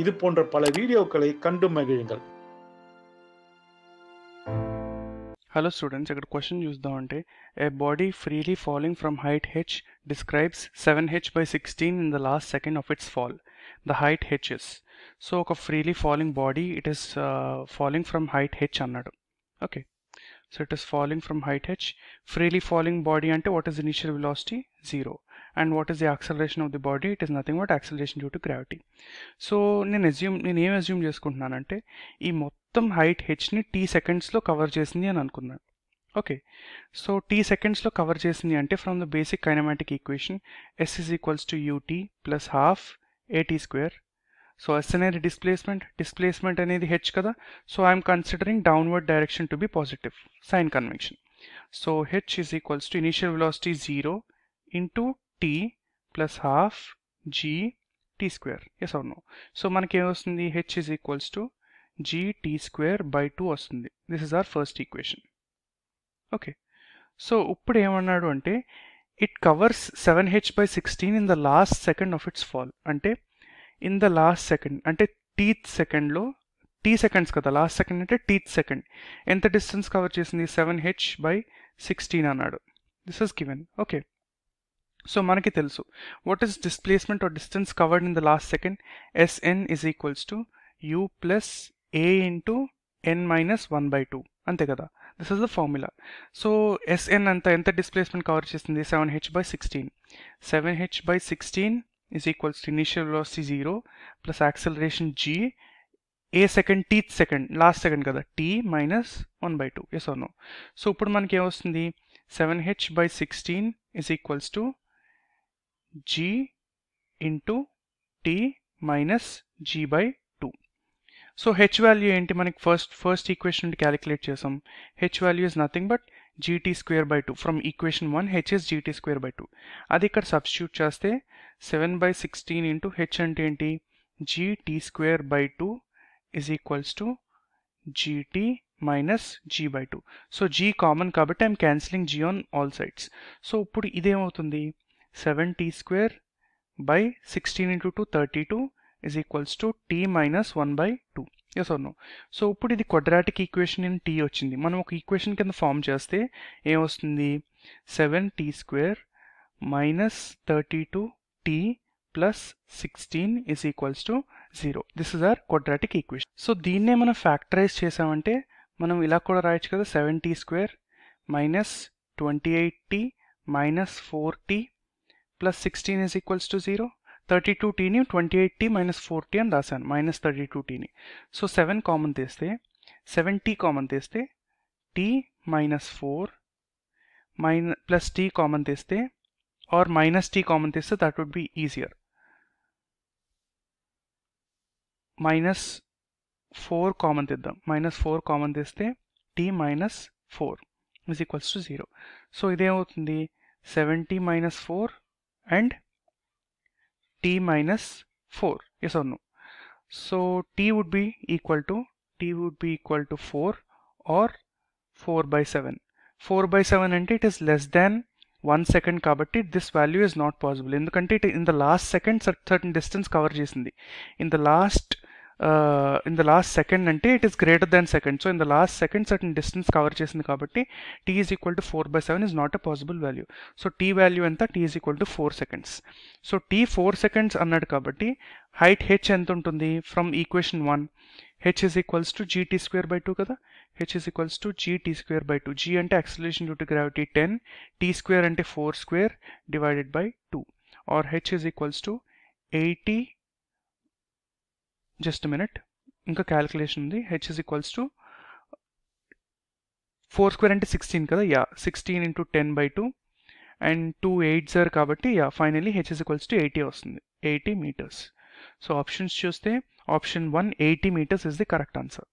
Hello students, I got question used on ante A body freely falling from height h describes 7h by 16 in the last second of its fall. The height h is. So, a freely falling body, it is uh, falling from height h annadu. Okay. So, it is falling from height h. Freely falling body ante what is initial velocity? 0 and what is the acceleration of the body it is nothing but acceleration due to gravity so nen assume nen em assume chestunnan ante ee mottham height h ni t seconds lo cover chesindi ani anukundam okay so t seconds lo cover chesindi ante from the basic kinematic equation s is equals to ut plus half at square so s anedi displacement displacement anedi h kada so i am considering downward direction to be positive sign convention so h is equals to initial velocity 0 into t plus half g t square s అవును so మనకి వస్తుంది h is equals to g t square by two వస్తుంది this is our first equation okay so ఇప్పుడు ఏమన్నాడు అంటే it covers seven h by sixteen in the last second of its fall అంటే in the last second అంటే tth సెకండ్లో t seconds కదా last second అంటే tth second ఎంత distance cover చేసింది సెవెన్ హెచ్ బై సిక్స్టీన్ అన్నాడు this is given okay so మనకి తెలుసు what is displacement or distance covered in the last second s n is equals to u plus a into n minus one by two అంతే కదా this is the formula so s n అంత ఎంత displacement cover చేస్తుంది seven h by sixteen seven h by sixteen is equals to initial velocity zero plus acceleration g a second tth second last second కదా tea minus one by two s or no so ఇప్పుడు మనకి ఏమొస్తుంది seven h by sixteen is equals to g into t minus g by two so h value ఏంటి మనకి first first equation calculate చేసాం h value is nothing but gt square by two from equation one h s is square by two అది ఇక్కడ substitute చేస్తే seven by sixteen into h అంటే ఏంటి gt square by two is equals to gt minus g by two so g common కాబట్టి I'm cancelling g on all sides so ఇప్పుడు ఇదేమవుతుంది 7t square by 16 into 2 32 is equals to t minus 1 by 2 s అవును so ఇప్పుడు ఇది quadratic equation in tea వచ్చింది మనం ఒక equation కింద ఫామ్ చేస్తే ఏమొస్తుంది seven t square minus thirty two t plus sixteen is equals to zero this is our quadratic equation so దీన్నే మనం ఫ్యాక్టరైజ్ చేసామంటే మనం ఇలా కూడా రాయొచ్చు కదా seven t square minus twenty eight t minus four t plus 16 is equals to 0. 32 t new 28 t minus 40 and dasan minus 32 t new. So 7 common this day, 7t common this day, t minus 4 minus plus t common this day or minus t common this day that would be easier. Minus 4 common this day, minus 4 common this day t minus 4 is equals to 0. So ఇదే అవుతుంది 70 minus 4 and t minus 4 yes or no so t would be equal to t would be equal to 4 or 4 by 7 4 by 7 అంటే it is less than one second కాబట్టి this value is not possible ఎందుకంటే it in the last second certain distance cover చేసింది in the last in the last second అంటే it is greater than second so in the last second certain distance cover చేసింది కాబట్టి t is equal to four by seven is not a possible value so t value ఎంత t is equal to four seconds so t four seconds అన్నాడు కాబట్టి height h ఎంత ఉంటుంది from equation one h is equals to g t square by two కదా h is equals to g t square by two g అంటే acceleration due to gravity ten t square అంటే four square divided by two or h is equals to eighty just minute ఇంకా calculation ఉంది h is equals to four square అంటే sixteen కదా yeah sixteen into ten by two and two eight sir కాబట్టి yeah finally h is equals to eighty వస్తుంది eighty metres so options చూస్తే option one eighty metres is the correct answer